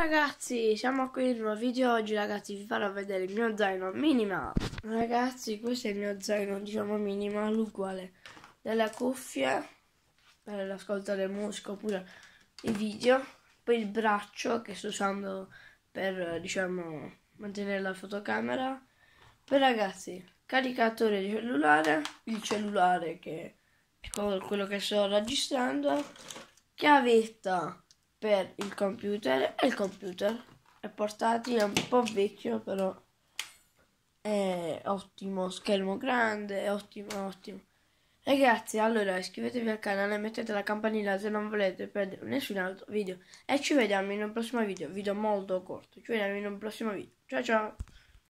ragazzi, siamo qui in un nuovo video oggi ragazzi vi farò vedere il mio zaino minimal Ragazzi questo è il mio zaino diciamo minimal uguale Delle cuffie per ascoltare musica oppure i video Poi il braccio che sto usando per diciamo mantenere la fotocamera Poi ragazzi caricatore di cellulare, il cellulare che è quello che sto registrando Chiavetta per il computer e il computer è portatile, è un po' vecchio però è ottimo, schermo grande, è ottimo, ottimo. Ragazzi, allora iscrivetevi al canale, mettete la campanella se non volete perdere nessun altro video e ci vediamo in un prossimo video, video molto corto, ci vediamo in un prossimo video, ciao ciao!